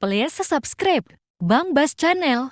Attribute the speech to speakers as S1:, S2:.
S1: Please subscribe Bang Bas Channel.